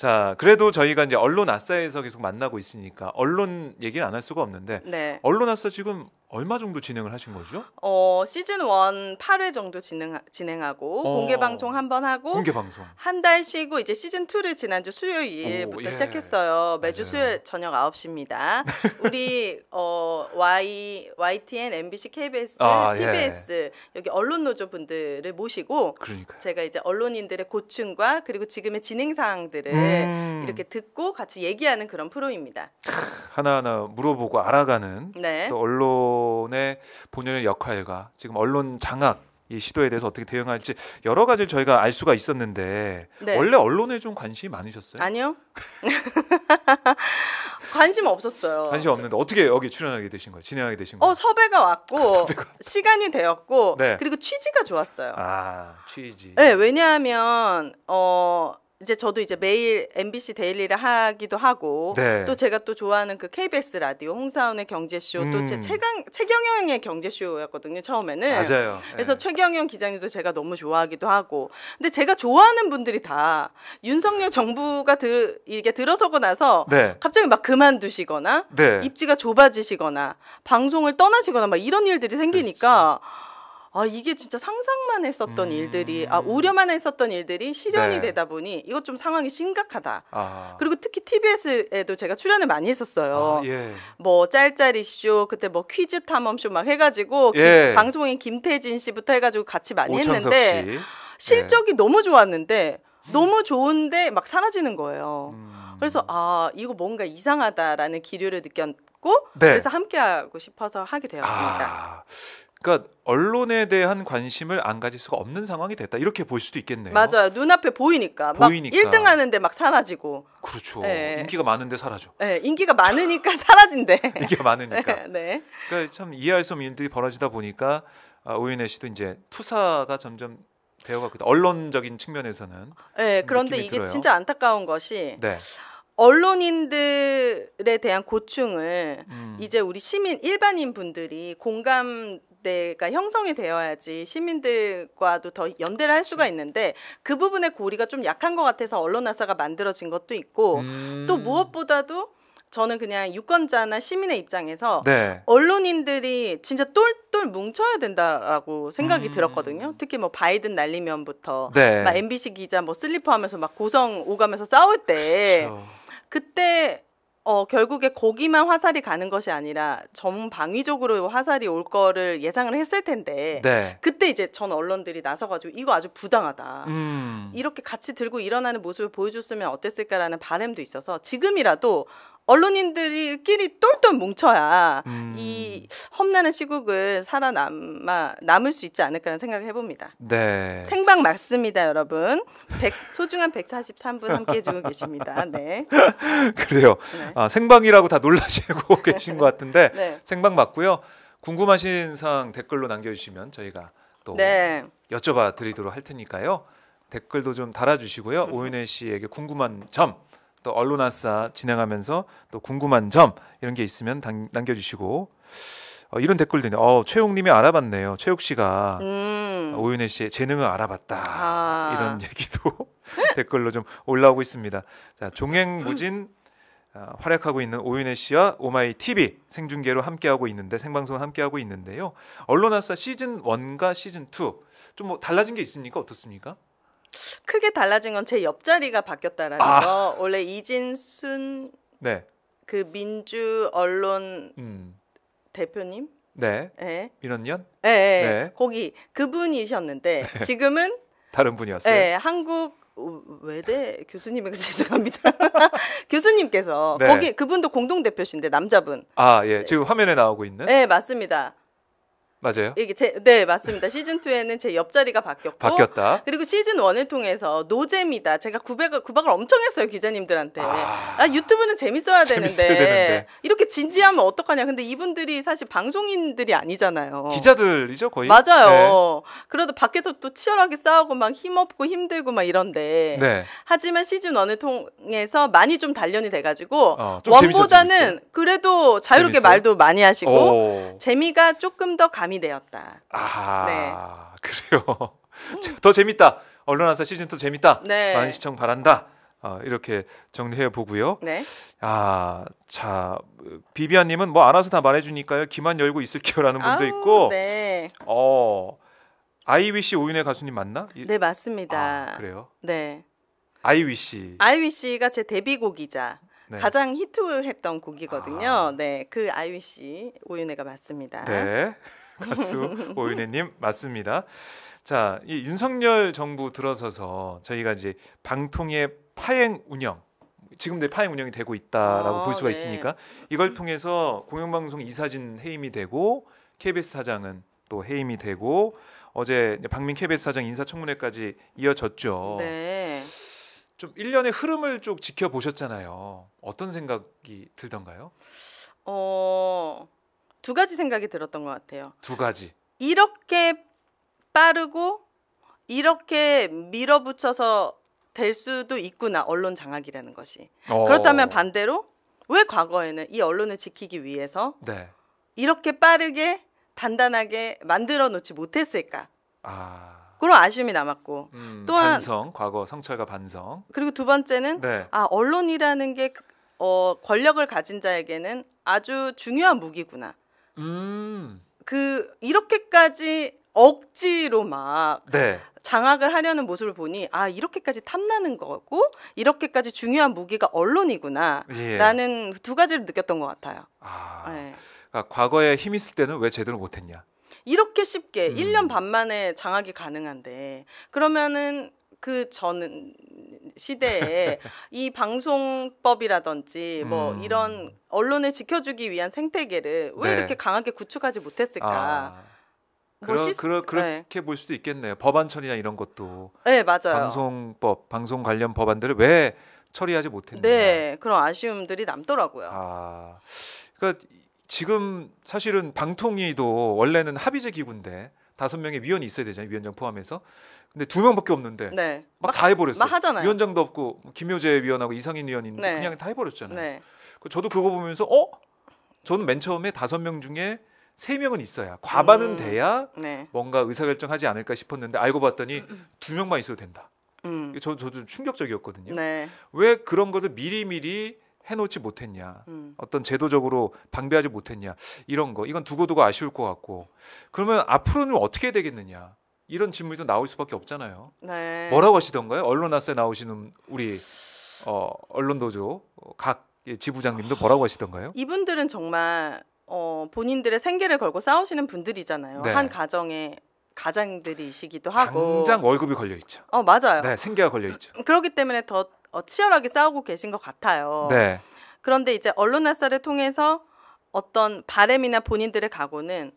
자, 그래도 저희가 이제 언론 아싸에서 계속 만나고 있으니까 언론 얘기를 안 할 수가 없는데 네. 언론 아싸 지금 얼마 정도 진행을 하신 거죠? 어, 시즌 원 8회 정도 진행, 진행하고 어, 공개 방송 한 번 하고 공개 방송 한 달 쉬고 이제 시즌 2를 지난주 수요일부터 오, 예. 시작했어요. 매주 맞아요. 수요일 저녁 9시입니다. 우리 어, Y YTN, MBC, KBS, 아, TBS 예. 여기 언론 노조 분들을 모시고 그러니까요. 제가 이제 언론인들의 고충과 그리고 지금의 진행 사항들을 음. 이렇게 듣고 같이 얘기하는 그런 프로입니다. 하나하나 물어보고 알아가는 네. 또 언론의 본연의 역할과 지금 언론 장악 이 시도에 대해서 어떻게 대응할지 여러 가지를 저희가 알 수가 있었는데 네. 원래 언론에 좀 관심이 많으셨어요? 아니요. 관심 없었어요. 관심 없는데 어떻게 여기 출연하게 되신 거예요? 진행하게 되신 어, 거예요? 어 섭외가 왔고 섭외가 시간이 되었고 네. 그리고 취지가 좋았어요. 아 취지. 네 왜냐하면 어 이제 저도 이제 매일 MBC 데일리를 하기도 하고 네. 또 제가 또 좋아하는 그 KBS 라디오 홍사원의 경제쇼 음. 또제 최강 최경영의 경제쇼였거든요 처음에는 맞아요. 그래서 네. 최경영 기자님도 제가 너무 좋아하기도 하고 근데 제가 좋아하는 분들이 다 윤석열 정부가 들, 이게 들어서고 나서 네. 갑자기 막 그만두시거나 네. 입지가 좁아지시거나 방송을 떠나시거나 막 이런 일들이 생기니까 그렇지. 아 이게 진짜 상상만 했었던 음... 일들이 아 우려만 했었던 일들이 실현이 네. 되다 보니 이것 좀 상황이 심각하다. 아... 그리고 특히 TBS에도 제가 출연을 많이 했었어요. 아, 예. 뭐 짤짤이 쇼 그때 뭐 퀴즈 탐험 쇼막 해가지고 예. 방송인 김태진 씨부터 해가지고 같이 많이 했는데 예. 실적이 네. 너무 좋았는데 너무 좋은데 막 사라지는 거예요. 음... 그래서 아 이거 뭔가 이상하다라는 기류를 느꼈고 네. 그래서 함께하고 싶어서 하게 되었습니다. 아... 그러니까 언론에 대한 관심을 안 가질 수가 없는 상황이 됐다 이렇게 볼 수도 있겠네요. 맞아요. 눈앞에 보이니까, 보이니까. 막 1등 하는데 막 사라지고. 그렇죠. 네. 인기가 많은데 사라져. 네, 인기가 많으니까 사라진대. 인기가 많으니까. 네. 그러니까 참 이해할 수 없는 일들이 벌어지다 보니까 아, 오윤혜 씨도 이제 투사가 점점 배워가고 있다. 언론적인 측면에서는. 네, 그런데 이게 들어요. 진짜 안타까운 것이. 네. 언론인들에 대한 고충을 음. 이제 우리 시민 일반인 분들이 공감 연대가 형성이 되어야지 시민들과도 더 연대를 할 수가 음. 있는데 그 부분의 고리가 좀 약한 것 같아서 언론 아사가 만들어진 것도 있고 음. 또 무엇보다도 저는 그냥 유권자나 시민의 입장에서 네. 언론인들이 진짜 똘똘 뭉쳐야 된다라고 생각이 음. 들었거든요. 특히 뭐 바이든 날리면부터 네. 막 MBC 기자 뭐 슬리퍼 하면서 막 고성 오가면서 싸울 때 그쵸. 그때 어, 결국에 거기만 화살이 가는 것이 아니라 전 방위적으로 화살이 올 거를 예상을 했을 텐데 네. 그때 이제 전 언론들이 나서가지고 이거 아주 부당하다 음. 이렇게 같이 들고 일어나는 모습을 보여줬으면 어땠을까라는 바램도 있어서 지금이라도 언론인들끼리 이 똘똘 뭉쳐야 음. 이 험난한 시국을 살아남아 남을 수 있지 않을까라는 생각을 해봅니다. 네. 생방 맞습니다, 여러분. 100, 소중한 143분 함께해 주고 계십니다. 네. 그래요. 네. 아, 생방이라고 다 놀라시고 계신 것 같은데 네. 생방 맞고요. 궁금하신 사항 댓글로 남겨주시면 저희가 또 네. 여쭤봐 드리도록 할 테니까요. 댓글도 좀 달아주시고요. 음. 오윤혜 씨에게 궁금한 점또 언론아싸 진행하면서 또 궁금한 점 이런 게 있으면 당, 남겨주시고 어, 이런 댓글들이네요 어, 최욱님이 알아봤네요. 최욱 씨가 음. 오윤혜 씨의 재능을 알아봤다 아. 이런 얘기도 댓글로 좀 올라오고 있습니다. 자 종횡무진 어, 활약하고 있는 오윤혜 씨와 오마이 TV 생중계로 함께하고 있는데 생방송을 함께하고 있는데요. 언론아싸 시즌 1과 시즌 2좀뭐 달라진 게 있습니까? 어떻습니까? 크게 달라진 건 제 옆자리가 바뀌었다라는 아. 거. 원래 이진순 네. 그 민주 언론 음. 대표님? 네. 네. 민원연? 네, 네. 네. 거기 그분이셨는데 네. 지금은 다른 분이었어요. 네, 한국 외대 교수님에게 죄송합니다. 교수님께서 네. 거기 그분도 공동 대표신데 남자분. 아 예, 지금 화면에 나오고 있는. 네 맞습니다. 맞아요. 이게 제, 네 맞습니다. 시즌 2에는 제 옆자리가 바뀌었고 바뀌었다. 그리고 시즌 1을 통해서 노잼이다. 제가 구박을, 구박을 엄청 했어요 기자님들한테. 아, 아 유튜브는 재밌어야 되는데, 되는데, 이렇게 진지하면 어떡하냐. 근데 이분들이 사실 방송인들이 아니잖아요. 기자들이죠 거의. 맞아요. 네. 그래도 밖에서 또 치열하게 싸우고 막 힘없고 힘들고 막 이런데. 네. 하지만 시즌 1을 통해서 많이 좀 단련이 돼가지고 어, 좀 원보다는 재밌어, 재밌어. 그래도 자유롭게 재밌어요? 말도 많이 하시고 오. 재미가 조금 더 감. 밤이 되었다. 아, 네. 그래요. 더 재밌다. 언론한사 시즌 2 재밌다. 네. 많은 시청 바란다. 어, 이렇게 정리해 보고요. 네. 아, 자 비비안님은 뭐 알아서 다 말해주니까요. 기만 열고 있을게요라는 분도 아우, 있고. 네. 어, 아이위시 오윤혜 가수님 맞나? 네 맞습니다. 아, 그래요? 네. 아이위시. 아이위시가 제 데뷔곡이자 네. 가장 히트했던 곡이거든요. 아. 네, 그 아이위시 오윤혜가 맞습니다. 네. 가수 오윤혜님 맞습니다. 자, 이 윤석열 정부 들어서서 저희가 이제 방통의 파행 운영 지금도 파행 운영이 되고 있다라고 아, 볼 수가 네. 있으니까 이걸 통해서 공영방송 이사진 해임이 되고 KBS 사장은 또 해임이 되고 어제 박민 KBS 사장 인사청문회까지 이어졌죠. 네. 좀 일련의 흐름을 쭉 지켜보셨잖아요. 어떤 생각이 들던가요? 어두 가지 생각이 들었던 것 같아요. 두 가지. 이렇게 빠르고 이렇게 밀어붙여서 될 수도 있구나 언론 장악이라는 것이. 어. 그렇다면 반대로 왜 과거에는 이 언론을 지키기 위해서 네. 이렇게 빠르게 단단하게 만들어 놓지 못했을까? 아. 그런 아쉬움이 남았고 음, 또한 반성 과거 성찰과 반성 그리고 두 번째는 네. 아 언론이라는 게 어, 권력을 가진 자에게는 아주 중요한 무기구나 음. 그 이렇게까지 억지로 막 네. 장악을 하려는 모습을 보니 아 이렇게까지 탐나는 거고 이렇게까지 중요한 무기가 언론이구나라는 예. 두 가지를 느꼈던 것 같아요. 아, 네. 그러니까 과거에 힘 있을 때는 왜 제대로 못했냐? 이렇게 쉽게 음. 1년 반 만에 장악이 가능한데 그러면은 그 저는 시대에 이 방송법이라든지 뭐 음. 이런 언론을 지켜주기 위한 생태계를 왜 네. 이렇게 강하게 구축하지 못했을까? 아. 뭐 그러, 시스... 그러, 그렇게 네. 볼 수도 있겠네요. 법안 처리나 이런 것도. 네, 맞아요. 방송법, 방송 관련 법안들을 왜 처리하지 못했는가. 네, 그런 아쉬움들이 남더라고요. 아, 그러니까 지금 사실은 방통위도 원래는 합의제 기구인데 다섯 명의 위원이 있어야 되잖아요. 위원장 포함해서. 근데 두 명밖에 없는데 네. 막다 해버렸어요. 막 하잖아요. 위원장도 없고 뭐 김효재 위원하고 이상인 위원있는데 네. 그냥 다 해버렸잖아요. 네. 그 저도 그거 보면서 어 저는 맨 처음에 다섯 명 중에 세 명은 있어야 과반은 음. 돼야 네. 뭔가 의사결정하지 않을까 싶었는데 알고 봤더니 두 명만 있어도 된다. 음. 저 저도 충격적이었거든요. 네. 왜 그런 것을 미리 미리 해놓지 못했냐 음. 어떤 제도적으로 방배하지 못했냐 이런 거 이건 두고두고 아쉬울 것 같고 그러면 앞으로는 어떻게 되겠느냐 이런 질문도 나올 수밖에 없잖아요. 네. 뭐라고 하시던가요? 언론아스에 나오시는 우리 어, 언론도조 각 지부장님도 뭐라고 하시던가요? 이분들은 정말 어, 본인들의 생계를 걸고 싸우시는 분들이잖아요. 네. 한 가정의 가장들이시기도 하고 당장 월급이 걸려 있죠. 어 맞아요. 네 생계가 걸려 있죠. 그, 그렇기 때문에 더 어, 치열하게 싸우고 계신 것 같아요. 네. 그런데 이제 언론 아싸를 통해서 어떤 바램이나 본인들의 각오는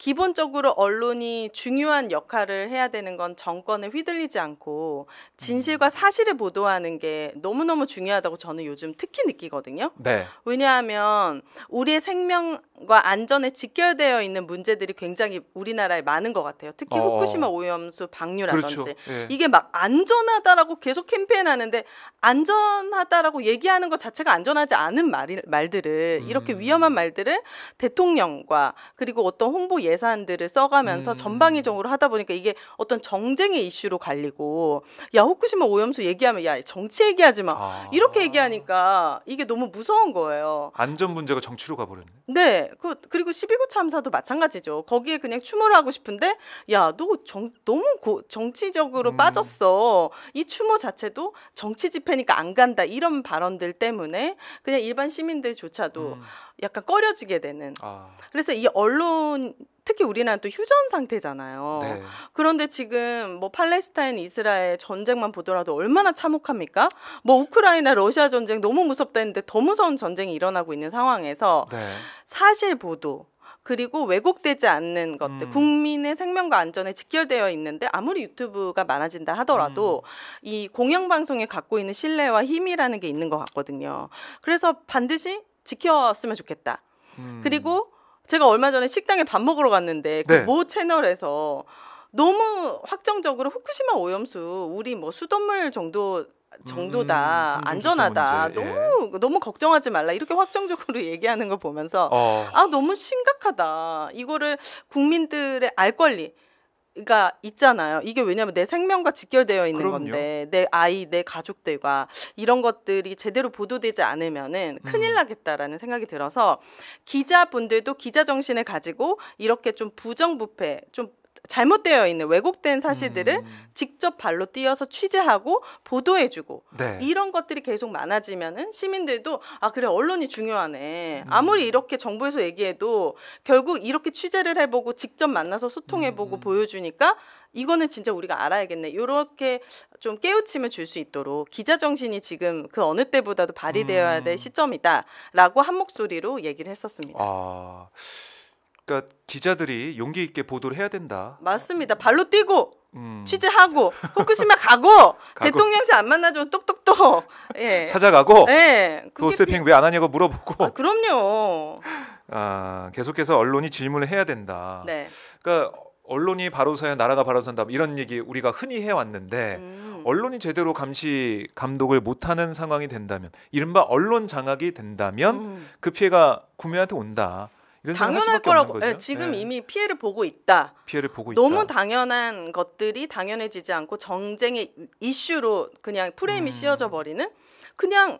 기본적으로 언론이 중요한 역할을 해야 되는 건 정권에 휘둘리지 않고 진실과 음. 사실을 보도하는 게 너무너무 중요하다고 저는 요즘 특히 느끼거든요. 네. 왜냐하면 우리의 생명과 안전에 직결되어 있는 문제들이 굉장히 우리나라에 많은 것 같아요. 특히 어. 후쿠시마 오염수 방류라든지 그렇죠. 예. 이게 막 안전하다라고 계속 캠페인하는데 안전하다라고 얘기하는 것 자체가 안전하지 않은 말이, 말들을 이렇게 음. 위험한 말들을 대통령과 그리고 어떤 홍보 예 예산들을 써가면서 음. 전방위적으로 하다 보니까 이게 어떤 정쟁의 이슈로 갈리고 야 후쿠시마 오염수 얘기하면 야 정치 얘기하지 마 아. 이렇게 얘기하니까 이게 너무 무서운 거예요. 안전 문제가 정치로 가버렸네. 네, 그, 그리고 12구 참사도 마찬가지죠. 거기에 그냥 추모를 하고 싶은데 야너정 너무 고, 정치적으로 음. 빠졌어. 이 추모 자체도 정치 집회니까 안 간다 이런 발언들 때문에 그냥 일반 시민들조차도 음. 약간 꺼려지게 되는. 아. 그래서 이 언론 특히 우리나라는 또 휴전 상태잖아요. 네. 그런데 지금 뭐 팔레스타인 이스라엘 전쟁만 보더라도 얼마나 참혹합니까? 뭐 우크라이나 러시아 전쟁 너무 무섭다 했는데 더 무서운 전쟁이 일어나고 있는 상황에서 네. 사실 보도 그리고 왜곡되지 않는 것들 음. 국민의 생명과 안전에 직결되어 있는데 아무리 유튜브가 많아진다 하더라도 음. 이 공영방송에 갖고 있는 신뢰와 힘이라는 게 있는 것 같거든요 그래서 반드시 지켰으면 좋겠다. 음. 그리고 제가 얼마 전에 식당에 밥 먹으러 갔는데 그모 네. 채널에서 너무 확정적으로 후쿠시마 오염수 우리 뭐 수돗물 정도 정도다 음, 음, 음 안전하다 문제, 너무 너무 걱정하지 말라 이렇게 확정적으로 얘기하는 거 보면서 어. 아 너무 심각하다 이거를 국민들의 알 권리 그러니까 있잖아요. 이게 왜냐면 내 생명과 직결되어 있는 그럼요. 건데 내 아이, 내 가족들과 이런 것들이 제대로 보도되지 않으면은 음. 큰일 나겠다라는 생각이 들어서 기자분들도 기자 정신을 가지고 이렇게 좀 부정부패, 좀 잘못되어 있는 왜곡된 사실들을 음. 직접 발로 뛰어서 취재하고 보도해주고 네. 이런 것들이 계속 많아지면은 시민들도 아 그래 언론이 중요하네 음. 아무리 이렇게 정부에서 얘기해도 결국 이렇게 취재를 해보고 직접 만나서 소통해보고 음. 보여주니까 이거는 진짜 우리가 알아야겠네 이렇게 좀 깨우침을 줄 수 있도록 기자 정신이 지금 그 어느 때보다도 발휘되어야 될 음. 시점이다라고 한 목소리로 얘기를 했었습니다. 아... 그러니까 기자들이 용기 있게 보도를 해야 된다. 맞습니다. 발로 뛰고 음. 취재하고 후쿠시마 가고, 대통령실 안 만나주면 똑똑똑 예. 찾아가고 예. 도스태핑 왜 안 하냐고 물어보고 아, 그럼요. 아 계속해서 언론이 질문을 해야 된다. 네. 그러니까 언론이 바로 서야 나라가 바로 선다 이런 얘기 우리가 흔히 해왔는데 음. 언론이 제대로 감시 감독을 못하는 상황이 된다면 이른바 언론 장악이 된다면 음. 그 피해가 국민한테 온다. 당연할 거라고. 예, 지금 예. 이미 피해를 보고 있다. 피해를 보고 너무 있다. 당연한 것들이 당연해지지 않고 정쟁의 이슈로 그냥 프레임이 음. 씌워져 버리는 그냥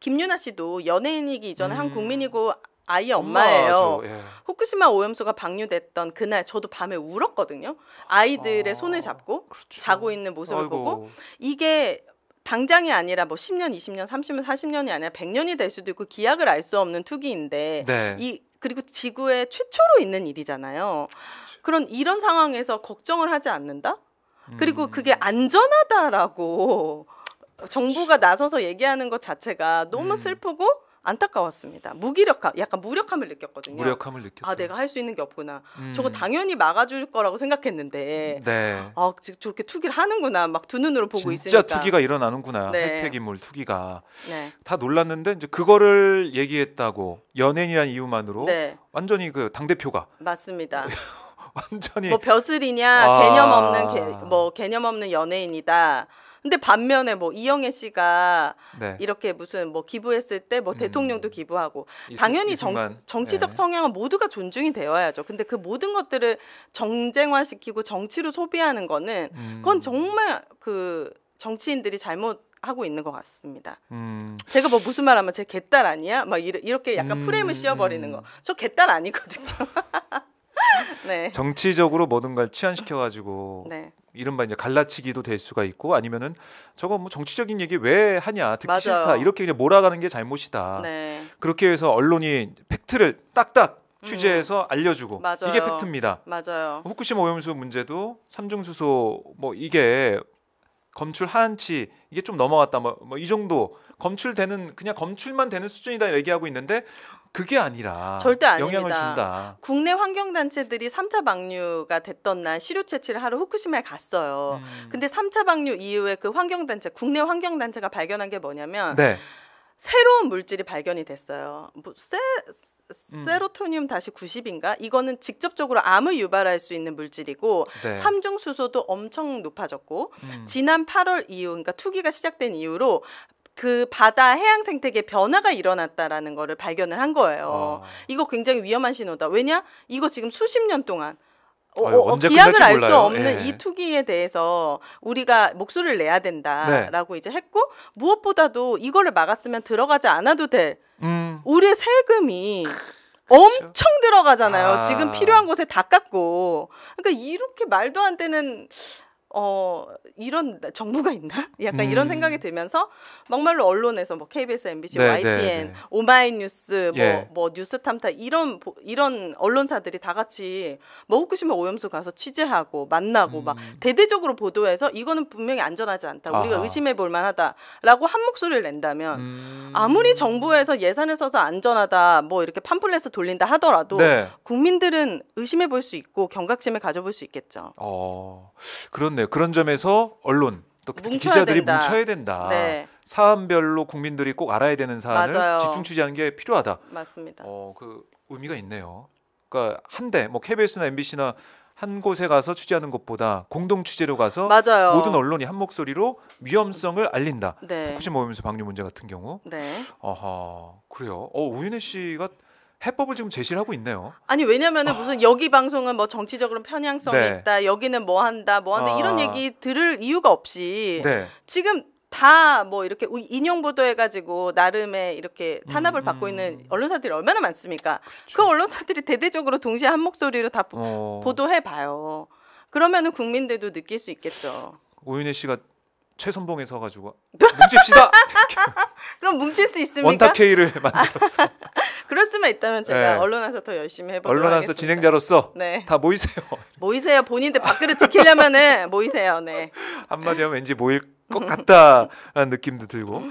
김유나 씨도 연예인이기 이전에 음. 한 국민이고 아이의 엄마예요. 예. 후쿠시마 오염수가 방류됐던 그날 저도 밤에 울었거든요. 아이들의 아, 손을 잡고 그렇죠. 자고 있는 모습을 아이고. 보고 이게 당장이 아니라 뭐 10년, 20년, 30년, 40년이 아니라 100년이 될 수도 있고 기약을 알 수 없는 투기인데 네. 이 그리고 지구에 최초로 있는 일이잖아요. 그렇죠. 그런 이런 상황에서 걱정을 하지 않는다? 그리고 음. 그게 안전하다라고 정부가 나서서 얘기하는 것 자체가 너무 음. 슬프고 안타까웠습니다. 무기력함, 약간 무력함을 느꼈거든요. 무력함을 느꼈죠. 아, 내가 할 수 있는 게 없구나. 음. 저거 당연히 막아줄 거라고 생각했는데, 네. 아, 저렇게 투기를 하는구나. 막 두 눈으로 보고 진짜 있으니까. 진짜 투기가 일어나는구나. 네. 혜택 인물 투기가 네. 다 놀랐는데 이제 그거를 얘기했다고 연예인이란 이유만으로 네. 완전히 그 당 대표가 맞습니다. 완전히 뭐 벼슬이냐 아... 개념 없는 개, 뭐 개념 없는 연예인이다. 근데 반면에 뭐 이영애 씨가 네. 이렇게 무슨 뭐 기부했을 때뭐 음. 대통령도 음. 기부하고 당연히 이승, 정, 정치적 네. 성향은 모두가 존중이 되어야죠. 근데 그 모든 것들을 정쟁화시키고 정치로 소비하는 거는 그건 음. 정말 그 정치인들이 잘못 하고 있는 것 같습니다. 음. 제가 뭐 무슨 말하면 제 개딸 아니야? 막 이르, 이렇게 약간 음. 프레임을 씌워버리는 거. 저 개딸 아니거든요. 네. 정치적으로 뭐든가 취한시켜가지고 네. 이른바 이제 갈라치기도 될 수가 있고 아니면은 저거 뭐 정치적인 얘기 왜 하냐 듣기 맞아요. 싫다 이렇게 그냥 몰아가는 게 잘못이다. 네. 그렇게 해서 언론이 팩트를 딱딱 취재해서 음. 알려주고 맞아요. 이게 팩트입니다. 맞아요. 후쿠시마 오염수 문제도 삼중 수소 뭐 이게 검출 한치 이게 좀 넘어갔다 뭐이 뭐, 뭐 정도 검출되는 그냥 검출만 되는 수준이다 얘기하고 있는데 그게 아니라 절대 영향을 준다. 국내 환경 단체들이 3차 방류가 됐던 날 시료 채취를 하러 후쿠시마에 갔어요. 음. 근데 3차 방류 이후에 그 환경 단체 국내 환경 단체가 발견한 게 뭐냐면 네. 새로운 물질이 발견이 됐어요. 뭐 세, 음. 세로토늄 다시 90인가? 이거는 직접적으로 암을 유발할 수 있는 물질이고 네. 삼중 수소도 엄청 높아졌고 음. 지난 8월 이후 그러니까 투기가 시작된 이후로 그 바다 해양 생태계 변화가 일어났다라는 거를 발견을 한 거예요. 어. 이거 굉장히 위험한 신호다. 왜냐? 이거 지금 수십 년 동안 어, 어, 어 기약을 알 수 없는 예. 이 투기에 대해서 우리가 목소리를 내야 된다라고 네. 이제 했고 무엇보다도 이거를 막았으면 들어가지 않아도 될 음. 우리의 세금이 그렇죠. 엄청 들어가잖아요. 아. 지금 필요한 곳에 다 깎고. 그러니까 이렇게 말도 안 되는 어 이런 정부가 있나? 약간 음. 이런 생각이 들면서 막말로 언론에서 뭐 KBS, MBC, 네, YTN, 네, 네. 네. 오마이뉴스, 뭐, 예. 뭐 뉴스탐타 이런 이런 언론사들이 다 같이 뭐 후쿠시마 오염수 가서 취재하고 만나고 음. 막 대대적으로 보도해서 이거는 분명히 안전하지 않다. 우리가 의심해 볼 만하다라고 한 목소리를 낸다면 음. 아무리 정부에서 예산을 써서 안전하다 뭐 이렇게 팜플렛을 돌린다 하더라도 네. 국민들은 의심해 볼 수 있고 경각심을 가져볼 수 있겠죠. 어, 그렇네 그런 점에서 언론 또 뭉쳐야 기자들이 된다. 뭉쳐야 된다. 네. 사안별로 국민들이 꼭 알아야 되는 사안을 맞아요. 집중 취재하는 게 필요하다. 맞습니다. 어, 그 의미가 있네요. 그러니까 한데뭐 KBS나 MBC나 한 곳에 가서 취재하는 것보다 공동 취재로 가서 맞아요. 모든 언론이 한 목소리로 위험성을 알린다. 네. 후쿠시마 오염수 방류 문제 같은 경우. 네. 아하 그래요. 어 우윤혜 씨가 해법을 지금 제시를 하고 있네요. 아니 왜냐면은 아. 무슨 여기 방송은 뭐 정치적으로 편향성이 네. 있다, 여기는 뭐 한다, 뭐 한다 아. 이런 얘기 들을 이유가 없이 네. 지금 다 뭐 이렇게 인용 보도해가지고 나름의 이렇게 탄압을 음, 받고 있는 언론사들이 얼마나 많습니까? 그렇죠. 그 언론사들이 대대적으로 동시에 한 목소리로 다 어. 보도해 봐요. 그러면은 국민들도 느낄 수 있겠죠. 오윤희 씨가 최선봉에 서가지고 뭉칩시다. 그럼 뭉칠 수 있습니까? 원탁회의를 만들었어. 그럴 수만 있다면 제가 네. 언론에서 더 열심히 해보도 언론에서 다 진행자로서 네. 다 모이세요. 모이세요. 본인들 밖그릇 지키려면은 모이세요. 네. 한마디 하면 왠지 모일 것 음. 같다라는 느낌도 들고